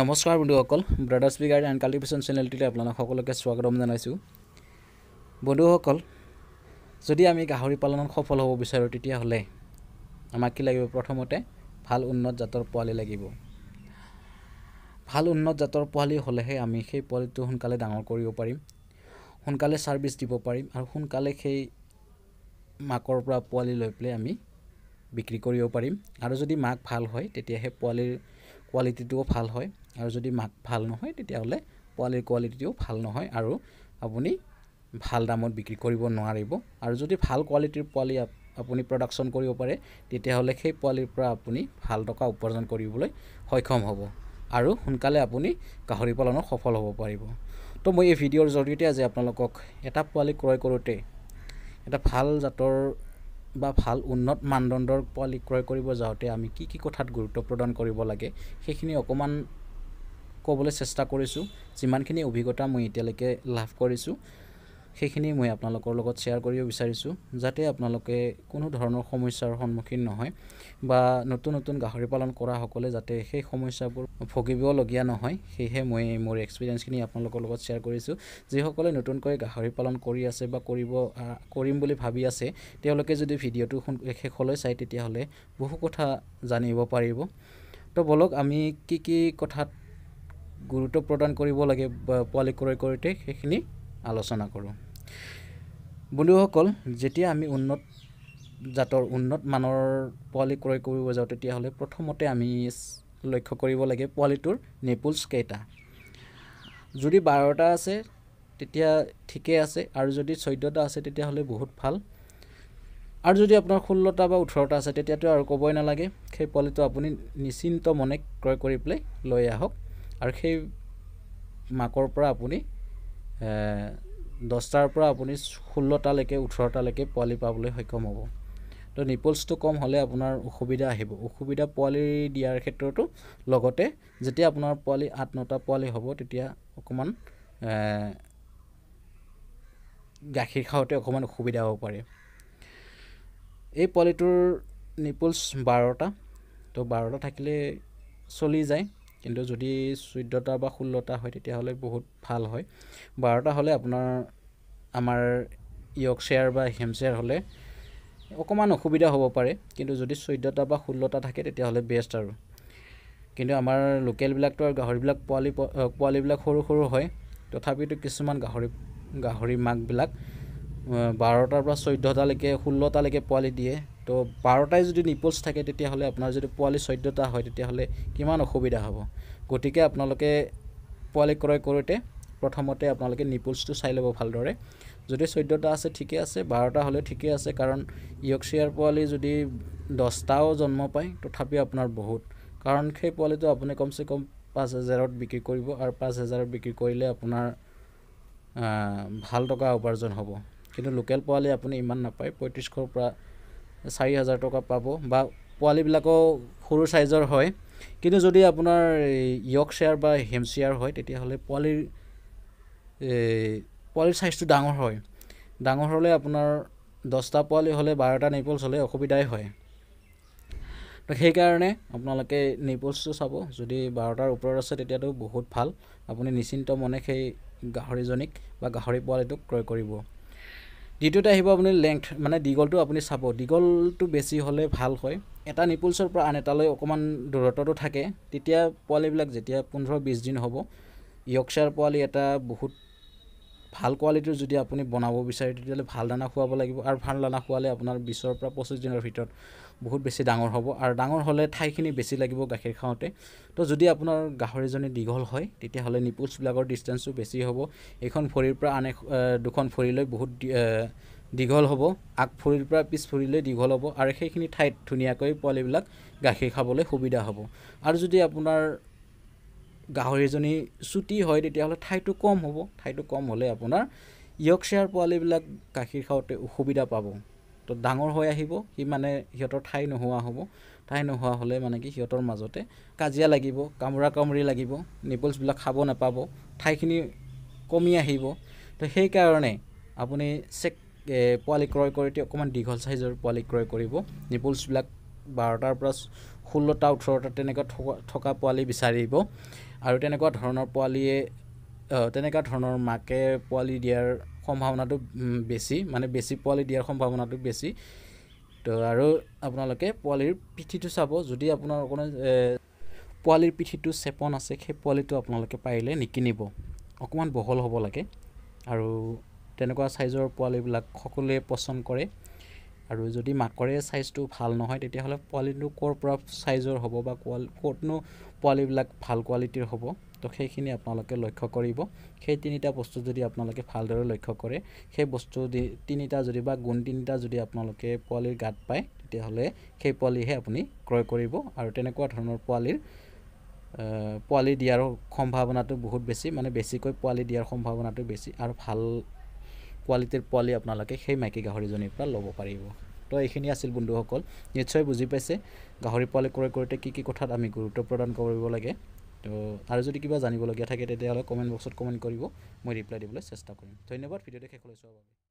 নমস্কাৰ বন্ধুসকল ব্ৰাদাৰ্ছ বিগাৰ্ড এণ্ড কাল্টিভেশ্যন চেনেলটিলৈ আপোনালোক সকলোকে স্বাগতম জনাইছোঁ বন্ধুসকল যদি আমি গাহৰি পালনত সফল হ'ব বিচাৰোঁ তেতিয়াহ'লে আমাক কি লাগিব প্ৰথমতে ভাল উন্নত জাতৰ পোৱালি লাগিব ভাল উন্নত জাতৰ পোৱালি হ'লেহে আমি সেই পোৱালিটো সোনকালে ডাঙৰ কৰিব পাৰিম সোনকালে ছাৰ্ভিচ দিব পাৰিম আৰু সোনকালে সেই মাকৰ পৰা পোৱালি লৈ পেলাই আমি বিক্ৰী কৰিব পাৰিম আৰু যদি মাক ভাল হয় তেতিয়া সেই পোৱালিৰ কোৱালিটিটোও ভাল হয় আৰু যদি মাত ভাল নহয় তেতিয়াহ'লে পোৱালিৰ কোৱালিটিটোও ভাল নহয় আৰু আপুনি ভাল দামত বিক্ৰী কৰিব নোৱাৰিব আৰু যদি ভাল কোৱালিটিৰ পোৱালি আপুনি প্ৰডাকশ্যন কৰিব পাৰে তেতিয়াহ'লে সেই পোৱালিৰ পৰা আপুনি ভাল টকা উপাৰ্জন কৰিবলৈ সক্ষম হ'ব আৰু সোনকালে আপুনি গাহৰি পালনত সফল হ'ব পাৰিব তো মই এই ভিডিঅ'ৰ জৰিয়তে আজি আপোনালোকক এটা পোৱালি ক্ৰয় কৰোঁতে এটা ভাল জাতৰ বা ভাল উন্নত মানদণ্ডৰ পোৱালি ক্ৰয় কৰিব যাওঁতে আমি কি কি কথাত গুৰুত্ব প্ৰদান কৰিব লাগে সেইখিনি অকণমান ক'বলৈ চেষ্টা কৰিছোঁ যিমানখিনি অভিজ্ঞতা মই এতিয়ালৈকে লাভ কৰিছোঁ সেইখিনি মই আপোনালোকৰ লগত শ্বেয়াৰ কৰিব বিচাৰিছোঁ যাতে আপোনালোকে কোনো ধৰণৰ সমস্যাৰ সন্মুখীন নহয় বা নতুন নতুন গাহৰি পালন কৰাসকলে যাতে সেই সমস্যাবোৰ ভুগিবলগীয়া নহয় সেয়েহে মই মোৰ এক্সপিৰিয়েঞ্চখিনি আপোনালোকৰ লগত শ্বেয়াৰ কৰিছোঁ যিসকলে নতুনকৈ গাহৰি পালন কৰি আছে বা কৰিব কৰিম বুলি ভাবি আছে তেওঁলোকে যদি ভিডিঅ'টো শেষলৈ চায় তেতিয়াহ'লে বহু কথা জানিব পাৰিব তো বলক আমি কি কি কথাত গুৰুত্ব প্ৰদান কৰিব লাগে পোৱালি ক্ৰয় কৰোঁতে সেইখিনি আলোচনা কৰোঁ বন্ধুসকল যেতিয়া আমি উন্নত জাতৰ উন্নত মানৰ পোৱালি ক্ৰয় কৰিব যাওঁ তেতিয়াহ'লে প্ৰথমতে আমি লক্ষ্য কৰিব লাগে পোৱালিটোৰ নেপুলছ কেইটা যদি বাৰটা আছে তেতিয়া ঠিকেই আছে আৰু যদি চৈধ্যটা আছে তেতিয়াহ'লে বহুত ভাল আৰু যদি আপোনাৰ ষোল্লটা বা ওঠৰটা আছে তেতিয়াতো আৰু ক'বই নালাগে সেই পোৱালিটো আপুনি নিশ্চিন্ত মনে ক্ৰয় কৰি পেলাই লৈ আহক আৰু সেই মাকৰ পৰা আপুনি দহটাৰ পৰা আপুনি ষোল্লটালৈকে ওঠৰটালৈকে পোৱালি পাবলৈ সক্ষম হ'ব তো নিপলছটো কম হ'লে আপোনাৰ অসুবিধা আহিব অসুবিধা পোৱালি দিয়াৰ ক্ষেত্ৰতো লগতে যেতিয়া আপোনাৰ পোৱালি আঠ নটা পোৱালি হ'ব তেতিয়া অকণমান গাখীৰ খাওঁতে অকণমান অসুবিধা হ'ব পাৰে এই পোৱালিটোৰ নিপলছ বাৰটা তো বাৰটা থাকিলে চলি যায় কিন্তু যদি চৈধ্যটা বা ষোল্লটা হয় তেতিয়াহ'লে বহুত ভাল হয় বাৰটা হ'লে আপোনাৰ আমাৰ ইয়ক ইয়কশ্বেয়াৰ বা হেমশ্বেয়াৰ হ'লে অকণমান অসুবিধা হ'ব পাৰে কিন্তু যদি চৈধ্যটা বা ষোল্লটা থাকে তেতিয়াহ'লে বেষ্ট আৰু কিন্তু আমাৰ লোকেলবিলাকতো আৰু গাহৰিবিলাক পোৱালি পোৱালিবিলাক সৰু সৰু হয় তথাপিতো কিছুমান গাহৰি গাহৰি মাকবিলাক বাৰটাৰ পৰা চৈধ্যটালৈকে ষোল্লটালৈকে পোৱালি দিয়ে তো বাৰটাই যদি নিপলছ থাকে তেতিয়াহ'লে আপোনাৰ যদি পোৱালি চৈধ্যটা হয় তেতিয়াহ'লে কিমান অসুবিধা হ'ব গতিকে আপোনালোকে পোৱালি ক্ৰয় কৰোঁতে প্ৰথমতে আপোনালোকে নিপলছটো চাই ল'ব ভালদৰে যদি চৈধ্যটা আছে ঠিকে আছে বাৰটা হ'লেও ঠিকেই আছে কাৰণ ইয়ক্সিয়াৰ পোৱালি যদি দহটাও জন্ম পায় তথাপিও আপোনাৰ বহুত কাৰণ সেই পোৱালিটো আপুনি কমচে কম পাঁচ হেজাৰত বিক্ৰী কৰিব আৰু পাঁচ হেজাৰত বিক্ৰী কৰিলে আপোনাৰ ভাল টকা উপাৰ্জন হ'ব কিন্তু লোকেল পোৱালি আপুনি ইমান নাপায় পঁয়ত্ৰিছশৰ পৰা চাৰি হাজাৰ টকা পাব বা পোৱালিবিলাকো সৰু চাইজৰ হয় কিন্তু যদি আপোনাৰ য়কশ্বেয়াৰ বা হেমশ্বেয়াৰ হয় তেতিয়াহ'লে পোৱালিৰ পোৱালিৰ চাইজটো ডাঙৰ হয় ডাঙৰ হ'লে আপোনাৰ দহটা পোৱালি হ'লে বাৰটা নেপলছ হ'লে অসুবিধাই হয় তো সেইকাৰণে আপোনালোকে নেপলছটো চাব যদি বাৰটাৰ ওপৰত আছে তেতিয়াতো বহুত ভাল আপুনি নিশ্চিন্ত মনে সেই গাহৰিজনীক বা গাহৰি পোৱালিটোক ক্ৰয় কৰিব দ্বিতীয়তে আহিব আপুনি লেংথ মানে দীঘলটো আপুনি চাব দীঘলটো বেছি হ'লে ভাল হয় এটা নিপুলছৰ পৰা আন এটালৈ অকণমান দূৰত্বটো থাকে তেতিয়া পোৱালিবিলাক যেতিয়া পোন্ধৰ বিছ দিন হ'ব ইয়কচাৰ পোৱালি এটা বহুত ভাল কোৱালিটিৰ যদি আপুনি বনাব বিচাৰে তেতিয়াহ'লে ভাল দানা খুৱাব লাগিব আৰু ভাল দানা খুৱালে আপোনাৰ বিছৰ পৰা পঁচিছ দিনৰ ভিতৰত বহুত বেছি ডাঙৰ হ'ব আৰু ডাঙৰ হ'লে ঠাইখিনি বেছি লাগিব গাখীৰ খাওঁতে তো যদি আপোনাৰ গাহৰিজনী দীঘল হয় তেতিয়াহ'লে নিপুলছবিলাকৰ ডিষ্টেঞ্চো বেছি হ'ব এইখন ভৰিৰ পৰা আন দুখন ভৰিলৈ বহুত দীঘল হ'ব আগ ভৰিৰ পৰা পিছভৰিলৈ দীঘল হ'ব আৰু সেইখিনি ঠাইত ধুনীয়াকৈ পোৱালিবিলাক গাখীৰ খাবলৈ সুবিধা হ'ব আৰু যদি আপোনাৰ গাহৰি এজনী চুটি হয় তেতিয়াহ'লে ঠাইটো কম হ'ব ঠাইটো কম হ'লে আপোনাৰ ইয়কশ্বেয়াৰ পোৱালিবিলাক গাখীৰ খাওঁতে অসুবিধা পাব তো ডাঙৰ হৈ আহিব সি মানে সিহঁতৰ ঠাই নোহোৱা হ'ব ঠাই নোহোৱা হ'লে মানে কি সিহঁতৰ মাজতে কাজিয়া লাগিব কামোৰা কামোৰি লাগিব নিপলছবিলাক খাব নাপাব ঠাইখিনি কমি আহিব তো সেইকাৰণে আপুনি চেক পোৱালি ক্ৰয় কৰোঁতে অকণমান দীঘল চাইজৰ পোৱালি ক্ৰয় কৰিব নিপলছবিলাক বাৰটাৰ পৰা ষোল্লটা ওঠৰটা তেনেকুৱা থকা থকা পোৱালি বিচাৰিব আৰু তেনেকুৱা ধৰণৰ পোৱালীয়ে তেনেকুৱা ধৰণৰ মাকে পোৱালি দিয়াৰ সম্ভাৱনাটো বেছি মানে বেছি পোৱালি দিয়াৰ সম্ভাৱনাটো বেছি তো আৰু আপোনালোকে পোৱালিৰ পিঠিটো চাব যদি আপোনাৰ অকণমান পোৱালিৰ পিঠিটো চেপন আছে সেই পোৱালিটো আপোনালোকে পাৰিলে নিকিনিব অকণমান বহল হ'ব লাগে আৰু তেনেকুৱা চাইজৰ পোৱালিবিলাক সকলোৱে পচন্দ কৰে আৰু যদি মাকৰে চাইজটো ভাল নহয় তেতিয়াহ'লে পোৱালিটো ক'ৰ পৰা চাইজৰ হ'ব বা কোৱাল ক'তনো পোৱালিবিলাক ভাল কোৱালিটিৰ হ'ব তো সেইখিনি আপোনালোকে লক্ষ্য কৰিব সেই তিনিটা বস্তু যদি আপোনালোকে ভালদৰে লক্ষ্য কৰে সেই বস্তু তিনিটা যদি বা গুণ তিনিটা যদি আপোনালোকে পোৱালিৰ গাত পায় তেতিয়াহ'লে সেই পোৱালিহে আপুনি ক্ৰয় কৰিব আৰু তেনেকুৱা ধৰণৰ পোৱালিৰ পোৱালি দিয়াৰ সম্ভাৱনাটো বহুত বেছি মানে বেছিকৈ পোৱালি দিয়াৰ সম্ভাৱনাটো বেছি আৰু ভাল কোৱালিটিৰ পোৱালি আপোনালোকে সেই মাইকী গাহৰিজনীৰ পৰা ল'ব পাৰিব তো এইখিনি আছিল বন্ধুসকল নিশ্চয় বুজি পাইছে গাহৰি পোৱালি ক্ৰয় কৰোঁতে কি কি কথাত আমি গুৰুত্ব প্ৰদান কৰিব লাগে তো আৰু যদি কিবা জানিবলগীয়া থাকে তেতিয়াহ'লে কমেণ্ট বক্সত কমেণ্ট কৰিব মই ৰিপ্লাই দিবলৈ চেষ্টা কৰিম ধন্যবাদ ভিডিঅ'টো শেষলৈ চোৱাৰ বাবে